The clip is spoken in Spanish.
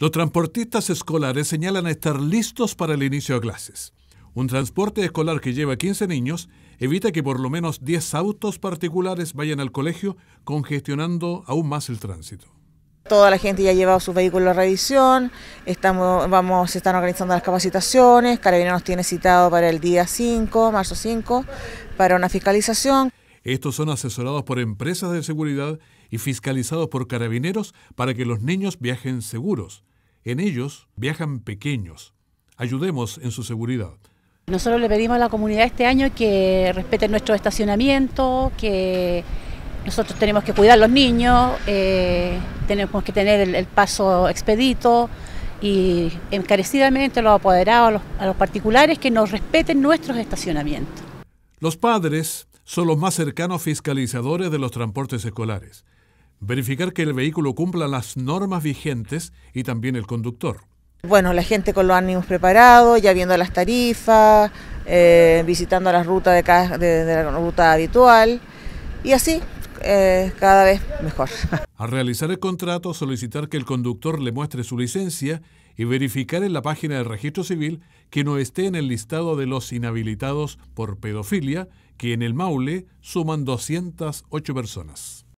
Los transportistas escolares señalan estar listos para el inicio de clases. Un transporte escolar que lleva 15 niños evita que por lo menos 10 autos particulares vayan al colegio, congestionando aún más el tránsito. Toda la gente ya ha llevado sus vehículos a revisión, estamos, vamos, se están organizando las capacitaciones, Carabineros tiene citado para el día 5, marzo 5, para una fiscalización. Estos son asesorados por empresas de seguridad y fiscalizados por carabineros para que los niños viajen seguros. En ellos viajan pequeños. Ayudemos en su seguridad. Nosotros le pedimos a la comunidad este año que respeten nuestro estacionamiento, que nosotros tenemos que cuidar a los niños, eh, tenemos que tener el, paso expedito y encarecidamente los apoderados, a los particulares, que nos respeten nuestros estacionamientos. Los padres son los más cercanos fiscalizadores de los transportes escolares verificar que el vehículo cumpla las normas vigentes y también el conductor. Bueno, la gente con los ánimos preparados, ya viendo las tarifas, eh, visitando las rutas de, la ruta habitual y así eh, cada vez mejor. Al realizar el contrato, solicitar que el conductor le muestre su licencia y verificar en la página del registro civil que no esté en el listado de los inhabilitados por pedofilia, que en el Maule suman 208 personas.